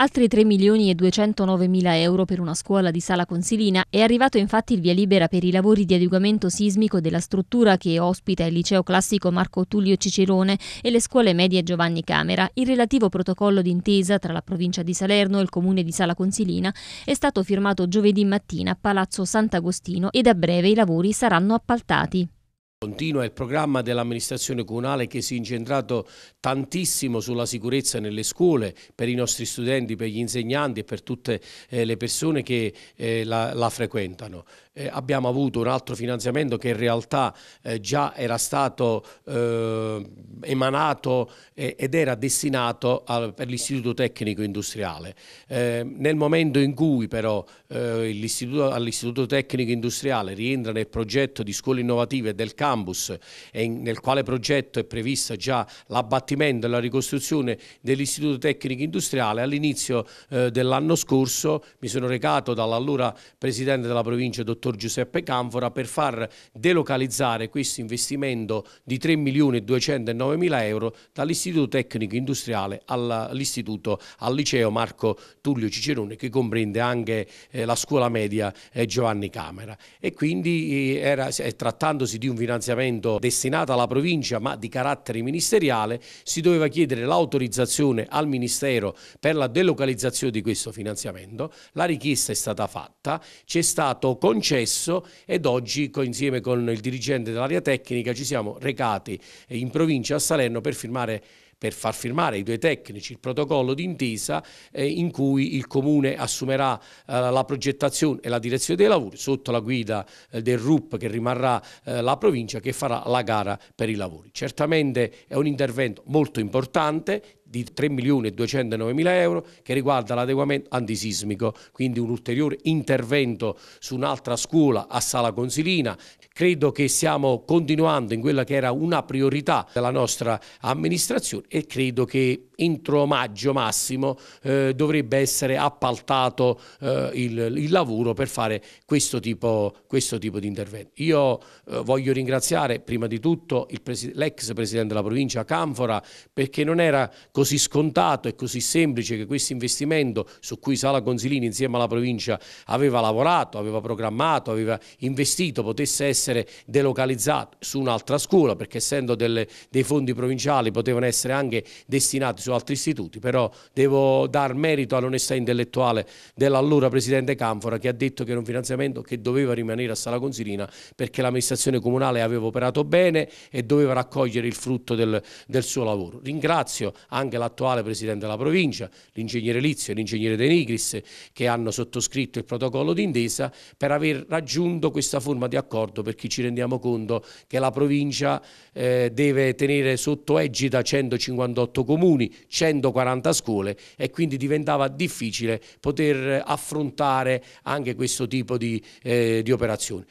Altri 3 milioni e 209 mila euro per una scuola di Sala Consilina è arrivato infatti il via libera per i lavori di adeguamento sismico della struttura che ospita il liceo classico Marco Tullio Cicerone e le scuole medie Giovanni Camera. Il relativo protocollo d'intesa tra la provincia di Salerno e il comune di Sala Consilina è stato firmato giovedì mattina a Palazzo Sant'Agostino e da breve i lavori saranno appaltati. Continua il programma dell'amministrazione comunale che si è incentrato tantissimo sulla sicurezza nelle scuole per i nostri studenti, per gli insegnanti e per tutte eh, le persone che eh, la, la frequentano eh, abbiamo avuto un altro finanziamento che in realtà eh, già era stato eh, emanato ed era destinato a, per l'istituto tecnico industriale. Eh, nel momento in cui però eh, all'istituto tecnico industriale rientra nel progetto di scuole innovative del campus in, nel quale progetto è previsto già l'abbattimento e la ricostruzione dell'istituto tecnico industriale, all'inizio dell'anno scorso mi sono recato dall'allora presidente della provincia, dottor dottor Giuseppe Canfora per far delocalizzare questo investimento di 3 milioni e 209 mila euro dall'Istituto Tecnico Industriale all'Istituto al Liceo Marco Tullio Cicerone che comprende anche eh, la scuola media eh, Giovanni Camera e quindi eh, era, trattandosi di un finanziamento destinato alla provincia ma di carattere ministeriale si doveva chiedere l'autorizzazione al Ministero per la delocalizzazione di questo finanziamento, la richiesta è stata fatta, c'è stato concesso successo ed oggi insieme con il dirigente dell'area tecnica ci siamo recati eh, in provincia a Salerno per firmare per far firmare i due tecnici il protocollo d'intesa eh, in cui il Comune assumerà eh, la progettazione e la direzione dei lavori sotto la guida eh, del RUP che rimarrà eh, la provincia che farà la gara per i lavori. Certamente è un intervento molto importante, di 3.209.000 euro che riguarda l'adeguamento antisismico, quindi un ulteriore intervento su un'altra scuola a Sala Consilina. Credo che stiamo continuando in quella che era una priorità della nostra amministrazione e credo che entro maggio massimo eh, dovrebbe essere appaltato eh, il, il, lavoro per fare questo tipo, questo tipo di intervento. Io eh, voglio ringraziare prima di tutto l'ex presi Presidente della provincia Canfora perché non era così scontato e così semplice che questo investimento su cui Sala Gonzilini insieme alla provincia aveva lavorato, aveva programmato, aveva investito potesse essere delocalizzato su un'altra scuola perché essendo delle, dei fondi provinciali potevano essere anche destinati su altri istituti, però devo dar merito all'onestà intellettuale dell'allora Presidente Canfora che ha detto che era un finanziamento che doveva rimanere a Sala Consilina perché l'amministrazione comunale aveva operato bene e doveva raccogliere il frutto del, del suo lavoro. Ringrazio anche anche l'attuale Presidente della Provincia, l'ingegnere Lizio e l'ingegnere De Nigris, che hanno sottoscritto il protocollo d'intesa per aver raggiunto questa forma di accordo perché ci rendiamo conto che la Provincia eh, deve tenere sotto egida 158 comuni, 140 scuole e quindi diventava difficile poter eh, affrontare anche questo tipo di, eh, di operazioni.